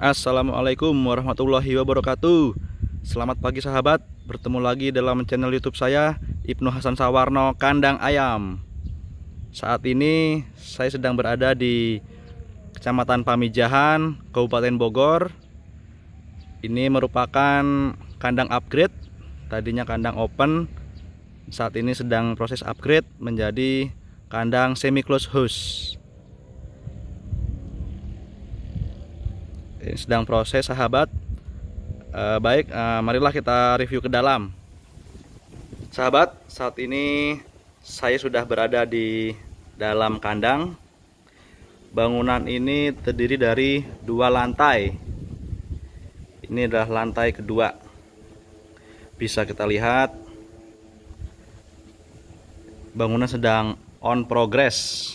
Assalamualaikum warahmatullahi wabarakatuh Selamat pagi sahabat Bertemu lagi dalam channel youtube saya Ibnu Hasan Sawarno Kandang Ayam Saat ini saya sedang berada di Kecamatan Pamijahan Kabupaten Bogor Ini merupakan kandang upgrade Tadinya kandang open Saat ini sedang proses upgrade menjadi kandang semi close house sedang proses sahabat eh, baik eh, marilah kita review ke dalam sahabat saat ini saya sudah berada di dalam kandang bangunan ini terdiri dari dua lantai ini adalah lantai kedua bisa kita lihat bangunan sedang on progress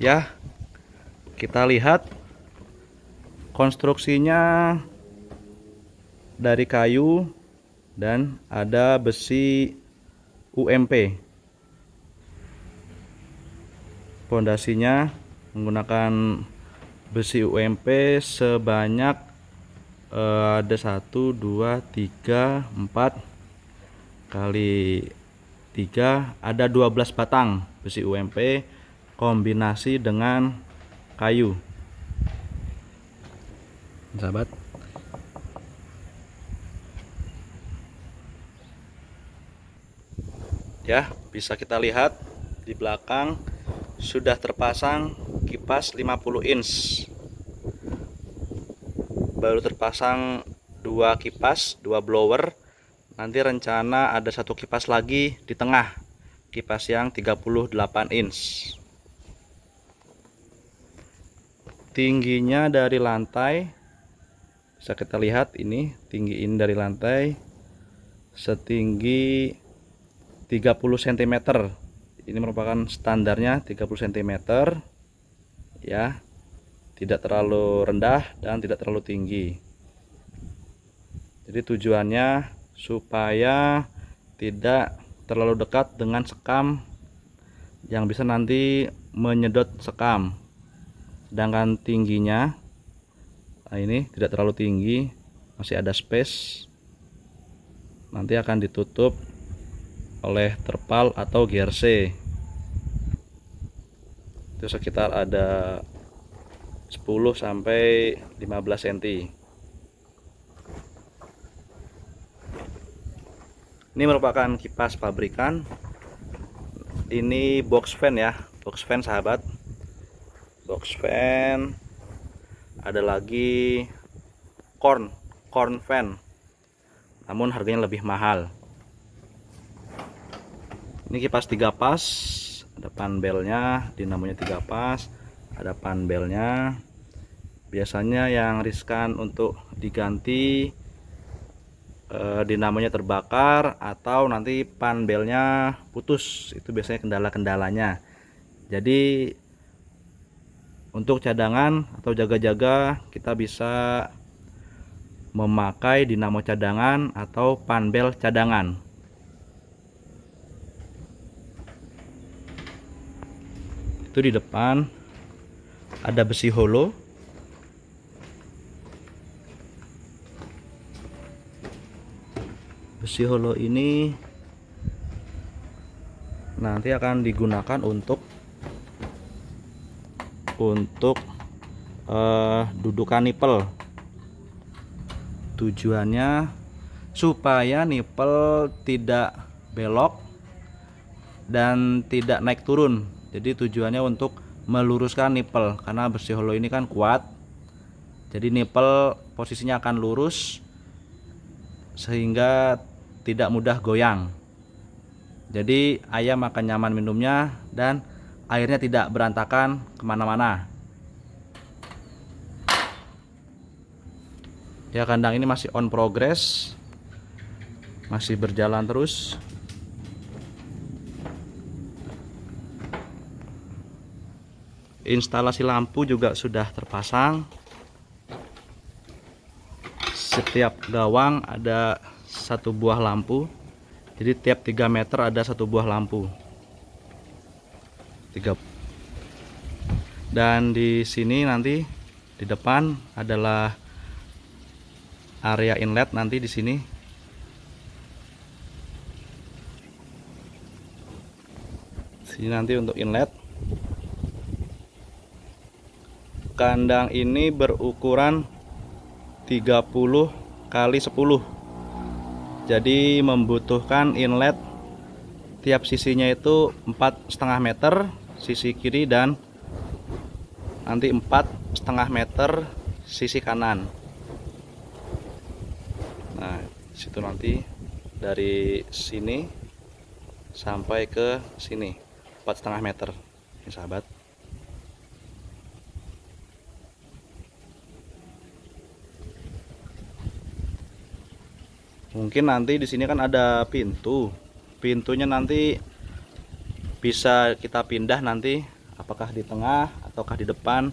ya kita lihat konstruksinya dari kayu dan ada besi UMP pondasinya menggunakan besi UMP sebanyak eh, ada 1 2 3 4 kali 3 ada 12 batang besi UMP kombinasi dengan kayu sahabat ya bisa kita lihat di belakang sudah terpasang kipas 50 inch baru terpasang dua kipas dua blower nanti rencana ada satu kipas lagi di tengah kipas yang 38 inch tingginya dari lantai bisa kita lihat ini tinggiin dari lantai setinggi 30 cm ini merupakan standarnya 30 cm ya tidak terlalu rendah dan tidak terlalu tinggi jadi tujuannya supaya tidak terlalu dekat dengan sekam yang bisa nanti menyedot sekam sedangkan tingginya nah ini tidak terlalu tinggi masih ada space nanti akan ditutup oleh terpal atau GRC itu sekitar ada 10 sampai 15 cm ini merupakan kipas pabrikan ini box fan ya box fan sahabat box fan ada lagi corn corn fan namun harganya lebih mahal ini kipas tiga pas ada panbelnya dinamonya tiga pas ada pan panbelnya biasanya yang riskan untuk diganti eh, dinamonya terbakar atau nanti pan panbelnya putus itu biasanya kendala-kendalanya jadi untuk cadangan atau jaga-jaga kita bisa memakai dinamo cadangan atau panbel cadangan itu di depan ada besi hollow besi hollow ini nanti akan digunakan untuk untuk uh, dudukan nipel tujuannya supaya nipel tidak belok dan tidak naik turun jadi tujuannya untuk meluruskan nipel karena bersih hollow ini kan kuat jadi nipel posisinya akan lurus sehingga tidak mudah goyang jadi ayam akan nyaman minumnya dan airnya tidak berantakan kemana-mana ya kandang ini masih on progress masih berjalan terus instalasi lampu juga sudah terpasang setiap gawang ada satu buah lampu jadi tiap 3 meter ada satu buah lampu tiga dan di sini nanti di depan adalah area inlet nanti di sini sini nanti untuk inlet kandang ini berukuran 30 kali 10 jadi membutuhkan inlet tiap sisinya itu empat setengah meter sisi kiri dan nanti empat setengah meter sisi kanan nah situ nanti dari sini sampai ke sini empat setengah meter ini sahabat mungkin nanti di sini kan ada pintu pintunya nanti bisa kita pindah nanti apakah di tengah ataukah di depan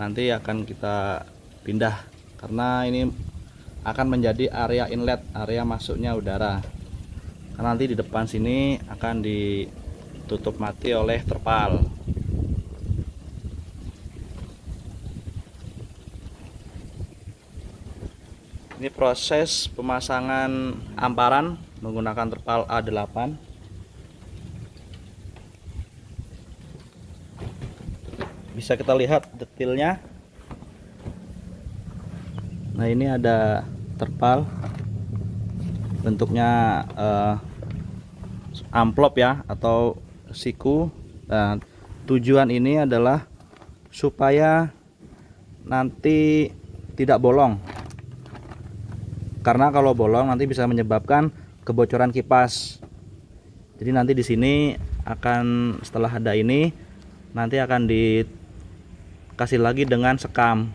nanti akan kita pindah karena ini akan menjadi area inlet area masuknya udara karena nanti di depan sini akan ditutup mati oleh terpal ini proses pemasangan amparan menggunakan terpal A8 bisa kita lihat detailnya nah ini ada terpal bentuknya eh, amplop ya atau siku nah, tujuan ini adalah supaya nanti tidak bolong karena kalau bolong nanti bisa menyebabkan kebocoran kipas. Jadi nanti di sini akan setelah ada ini nanti akan dikasih lagi dengan sekam.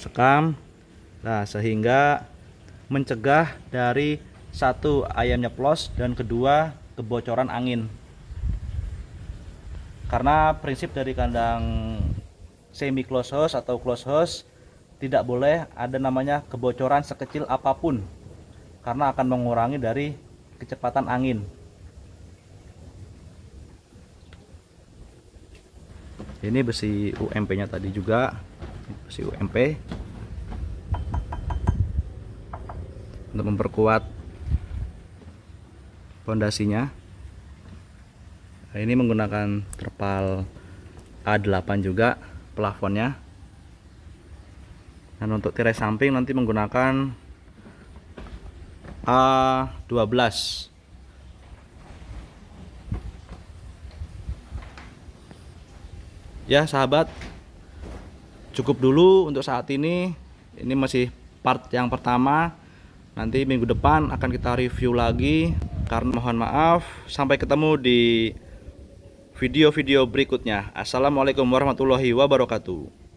Sekam. Nah, sehingga mencegah dari satu ayamnya nyeplos dan kedua kebocoran angin. Karena prinsip dari kandang semi close house atau close house tidak boleh ada namanya kebocoran sekecil apapun karena akan mengurangi dari kecepatan angin ini besi UMP nya tadi juga besi UMP untuk memperkuat pondasinya nah, ini menggunakan terpal A8 juga plafonnya dan untuk tirai samping nanti menggunakan A12 ya sahabat cukup dulu untuk saat ini ini masih part yang pertama nanti minggu depan akan kita review lagi karena mohon maaf sampai ketemu di video-video berikutnya assalamualaikum warahmatullahi wabarakatuh